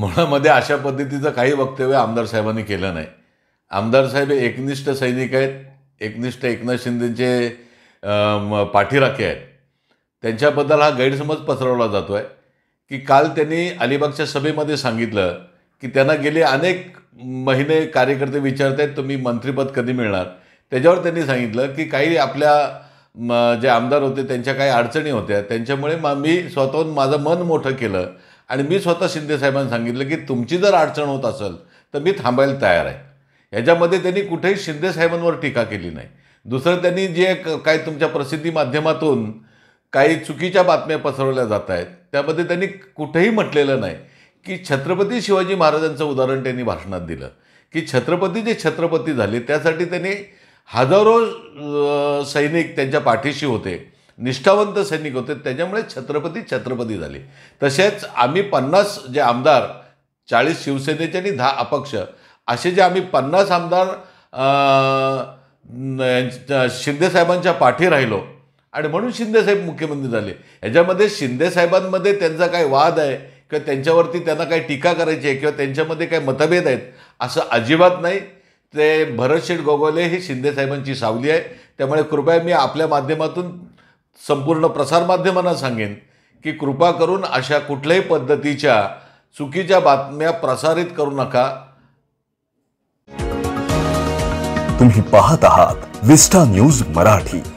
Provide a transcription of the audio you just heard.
मुळामध्ये अशा पद्धतीचं काही वक्तव्य आमदार साहेबांनी केलं नाही आमदार साहेब एकनिष्ठ सैनिक आहेत एकनिष्ठ एकनाथ शिंदेचे पाठीराखे आहेत त्यांच्याबद्दल हा गैरसमज पसरवला जातो आहे की काल त्यांनी अलिबागच्या सभेमध्ये सांगितलं की त्यांना गेले अनेक महिने कार्यकर्ते विचारत आहेत तुम्ही मंत्रिपद कधी मिळणार त्याच्यावर त्यांनी सांगितलं की काही आपल्या जे आमदार होते त्यांच्या काही अडचणी होत्या त्यांच्यामुळे मा मी स्वतःहून माझं मन मोठं केलं आणि मी स्वतः साहेबांना सांगितलं की तुमची जर अडचण होत असेल तर मी थांबायला तयार आहे ह्याच्यामध्ये त्यांनी कुठेही शिंदेसाहेबांवर टीका केली नाही दुसरं त्यांनी जे काय तुमच्या प्रसिद्धी माध्यमातून काही चुकीच्या बातम्या पसरवल्या जात आहेत त्यामध्ये त्यांनी कुठेही म्हटलेलं नाही की छत्रपती शिवाजी महाराजांचं उदाहरण त्यांनी भाषणात दिलं की छत्रपती जे छत्रपती झाले त्यासाठी त्यांनी हजारो सैनिक त्यांच्या पाठीशी होते निष्ठावंत सैनिक होते त्याच्यामुळे छत्रपती छत्रपती झाले तसेच आम्ही पन्नास जे आमदार चाळीस शिवसेनेचे आणि दहा अपक्ष असे जे आम्ही पन्नास आमदार शिंदेसाहेबांच्या पाठी राहिलो आणि म्हणून शिंदेसाहेब मुख्यमंत्री झाले ह्याच्यामध्ये शिंदेसाहेबांमध्ये त्यांचा काय वाद आहे किंवा त्यांच्यावरती त्यांना काही टीका करायची आहे किंवा त्यांच्यामध्ये काही मतभेद आहेत असं अजिबात नाही ते भरत शेठ गोगोले ही शिंदेसाहेबांची सावली आहे त्यामुळे कृपया मी आपल्या माध्यमातून संपूर्ण प्रसारमाध्यमांना सांगेन की कृपा करून अशा कुठल्याही पद्धतीच्या चुकीच्या बातम्या प्रसारित करू नका तुम्ही पाहत आहात विस्टा न्यूज मराठी